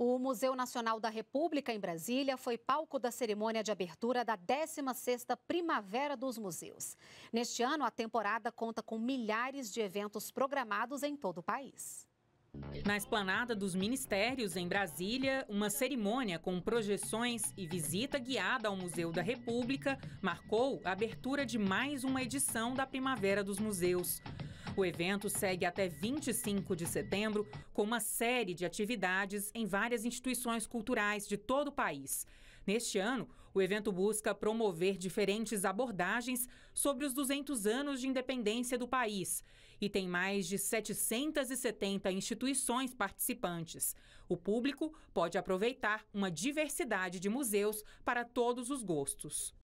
O Museu Nacional da República, em Brasília, foi palco da cerimônia de abertura da 16ª Primavera dos Museus. Neste ano, a temporada conta com milhares de eventos programados em todo o país. Na esplanada dos ministérios, em Brasília, uma cerimônia com projeções e visita guiada ao Museu da República marcou a abertura de mais uma edição da Primavera dos Museus. O evento segue até 25 de setembro com uma série de atividades em várias instituições culturais de todo o país. Neste ano, o evento busca promover diferentes abordagens sobre os 200 anos de independência do país e tem mais de 770 instituições participantes. O público pode aproveitar uma diversidade de museus para todos os gostos.